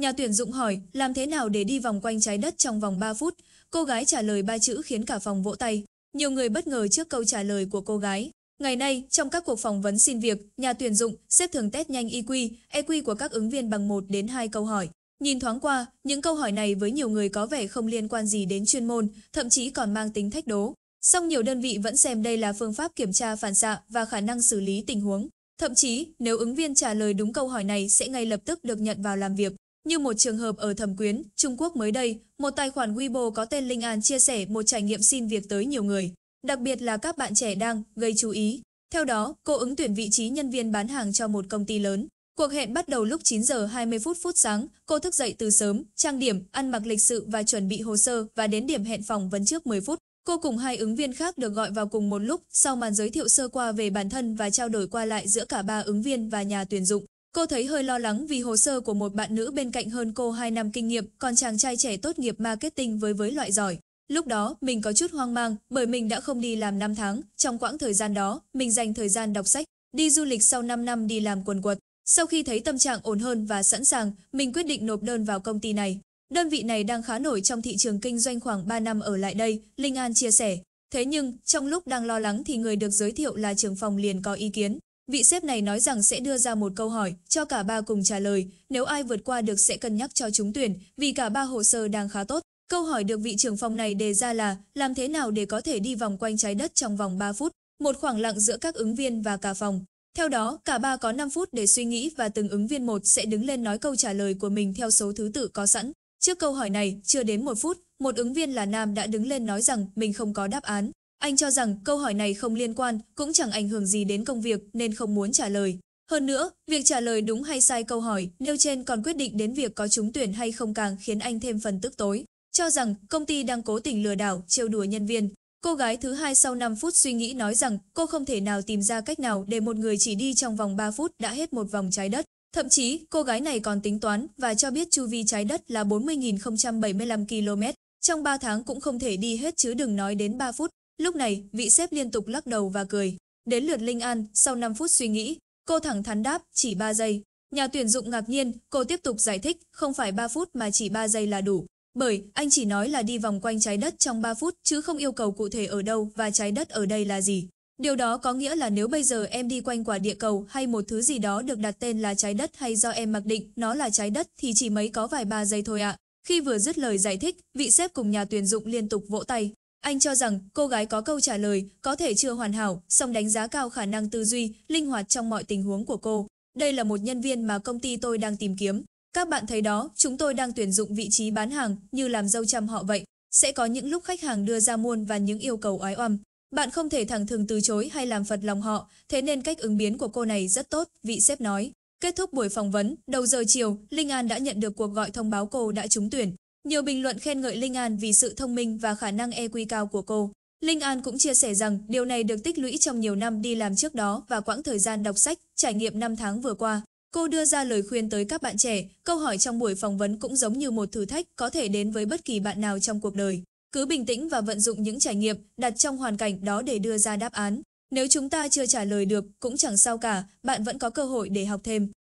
Nhà tuyển dụng hỏi làm thế nào để đi vòng quanh trái đất trong vòng 3 phút. Cô gái trả lời ba chữ khiến cả phòng vỗ tay. Nhiều người bất ngờ trước câu trả lời của cô gái. Ngày nay, trong các cuộc phỏng vấn xin việc, nhà tuyển dụng xếp thường test nhanh IQ, e EQ của các ứng viên bằng 1 đến 2 câu hỏi. Nhìn thoáng qua, những câu hỏi này với nhiều người có vẻ không liên quan gì đến chuyên môn, thậm chí còn mang tính thách đố. Song nhiều đơn vị vẫn xem đây là phương pháp kiểm tra phản xạ và khả năng xử lý tình huống. Thậm chí, nếu ứng viên trả lời đúng câu hỏi này sẽ ngay lập tức được nhận vào làm việc. Như một trường hợp ở Thẩm Quyến, Trung Quốc mới đây, một tài khoản Weibo có tên Linh An chia sẻ một trải nghiệm xin việc tới nhiều người, đặc biệt là các bạn trẻ đang gây chú ý. Theo đó, cô ứng tuyển vị trí nhân viên bán hàng cho một công ty lớn. Cuộc hẹn bắt đầu lúc 9 giờ 20 phút phút sáng, cô thức dậy từ sớm, trang điểm, ăn mặc lịch sự và chuẩn bị hồ sơ và đến điểm hẹn phỏng vấn trước 10 phút. Cô cùng hai ứng viên khác được gọi vào cùng một lúc, sau màn giới thiệu sơ qua về bản thân và trao đổi qua lại giữa cả ba ứng viên và nhà tuyển dụng. Cô thấy hơi lo lắng vì hồ sơ của một bạn nữ bên cạnh hơn cô 2 năm kinh nghiệm, còn chàng trai trẻ tốt nghiệp marketing với với loại giỏi. Lúc đó, mình có chút hoang mang bởi mình đã không đi làm 5 tháng. Trong quãng thời gian đó, mình dành thời gian đọc sách, đi du lịch sau 5 năm đi làm quần quật. Sau khi thấy tâm trạng ổn hơn và sẵn sàng, mình quyết định nộp đơn vào công ty này. Đơn vị này đang khá nổi trong thị trường kinh doanh khoảng 3 năm ở lại đây, Linh An chia sẻ. Thế nhưng, trong lúc đang lo lắng thì người được giới thiệu là trưởng phòng liền có ý kiến. Vị sếp này nói rằng sẽ đưa ra một câu hỏi cho cả ba cùng trả lời, nếu ai vượt qua được sẽ cân nhắc cho chúng tuyển, vì cả ba hồ sơ đang khá tốt. Câu hỏi được vị trưởng phòng này đề ra là làm thế nào để có thể đi vòng quanh trái đất trong vòng 3 phút, một khoảng lặng giữa các ứng viên và cả phòng. Theo đó, cả ba có 5 phút để suy nghĩ và từng ứng viên một sẽ đứng lên nói câu trả lời của mình theo số thứ tự có sẵn. Trước câu hỏi này, chưa đến một phút, một ứng viên là nam đã đứng lên nói rằng mình không có đáp án. Anh cho rằng câu hỏi này không liên quan, cũng chẳng ảnh hưởng gì đến công việc nên không muốn trả lời. Hơn nữa, việc trả lời đúng hay sai câu hỏi nêu trên còn quyết định đến việc có trúng tuyển hay không càng khiến anh thêm phần tức tối. Cho rằng công ty đang cố tình lừa đảo, trêu đùa nhân viên. Cô gái thứ hai sau 5 phút suy nghĩ nói rằng cô không thể nào tìm ra cách nào để một người chỉ đi trong vòng 3 phút đã hết một vòng trái đất. Thậm chí, cô gái này còn tính toán và cho biết chu vi trái đất là 40.075 km. Trong 3 tháng cũng không thể đi hết chứ đừng nói đến 3 phút. Lúc này, vị sếp liên tục lắc đầu và cười. Đến lượt Linh An, sau 5 phút suy nghĩ, cô thẳng thắn đáp, chỉ 3 giây. Nhà tuyển dụng ngạc nhiên, cô tiếp tục giải thích, không phải 3 phút mà chỉ 3 giây là đủ. Bởi, anh chỉ nói là đi vòng quanh trái đất trong 3 phút chứ không yêu cầu cụ thể ở đâu và trái đất ở đây là gì. Điều đó có nghĩa là nếu bây giờ em đi quanh quả địa cầu hay một thứ gì đó được đặt tên là trái đất hay do em mặc định nó là trái đất thì chỉ mấy có vài ba giây thôi ạ. À. Khi vừa dứt lời giải thích, vị sếp cùng nhà tuyển dụng liên tục vỗ tay. Anh cho rằng cô gái có câu trả lời có thể chưa hoàn hảo, song đánh giá cao khả năng tư duy, linh hoạt trong mọi tình huống của cô. Đây là một nhân viên mà công ty tôi đang tìm kiếm. Các bạn thấy đó, chúng tôi đang tuyển dụng vị trí bán hàng như làm dâu chăm họ vậy. Sẽ có những lúc khách hàng đưa ra muôn và những yêu cầu oái oăm. Bạn không thể thẳng thừng từ chối hay làm phật lòng họ, thế nên cách ứng biến của cô này rất tốt, vị sếp nói. Kết thúc buổi phỏng vấn, đầu giờ chiều, Linh An đã nhận được cuộc gọi thông báo cô đã trúng tuyển. Nhiều bình luận khen ngợi Linh An vì sự thông minh và khả năng EQ cao của cô. Linh An cũng chia sẻ rằng điều này được tích lũy trong nhiều năm đi làm trước đó và quãng thời gian đọc sách, trải nghiệm 5 tháng vừa qua. Cô đưa ra lời khuyên tới các bạn trẻ, câu hỏi trong buổi phỏng vấn cũng giống như một thử thách có thể đến với bất kỳ bạn nào trong cuộc đời. Cứ bình tĩnh và vận dụng những trải nghiệm đặt trong hoàn cảnh đó để đưa ra đáp án. Nếu chúng ta chưa trả lời được, cũng chẳng sao cả, bạn vẫn có cơ hội để học thêm.